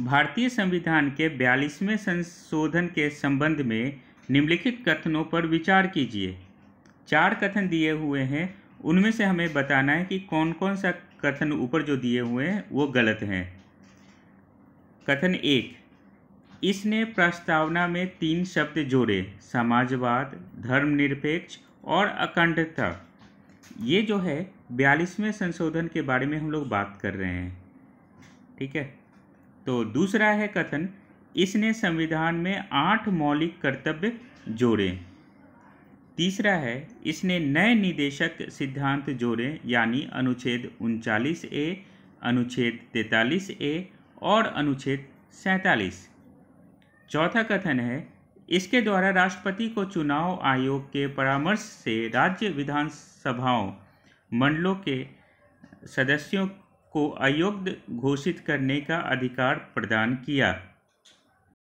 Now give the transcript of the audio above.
भारतीय संविधान के बयालीसवें संशोधन के संबंध में निम्नलिखित कथनों पर विचार कीजिए चार कथन दिए हुए हैं उनमें से हमें बताना है कि कौन कौन सा कथन ऊपर जो दिए हुए हैं वो गलत हैं कथन एक इसने प्रस्तावना में तीन शब्द जोड़े समाजवाद धर्मनिरपेक्ष और अखंडता ये जो है बयालीसवें संशोधन के बारे में हम लोग बात कर रहे हैं ठीक है तो दूसरा है कथन इसने संविधान में आठ मौलिक कर्तव्य जोड़े तीसरा है इसने नए निदेशक सिद्धांत जोड़े यानी अनुच्छेद उनचालीस ए अनुच्छेद तैतालीस ए और अनुच्छेद सैंतालीस चौथा कथन है इसके द्वारा राष्ट्रपति को चुनाव आयोग के परामर्श से राज्य विधानसभाओं मंडलों के सदस्यों को अयोग्य घोषित करने का अधिकार प्रदान किया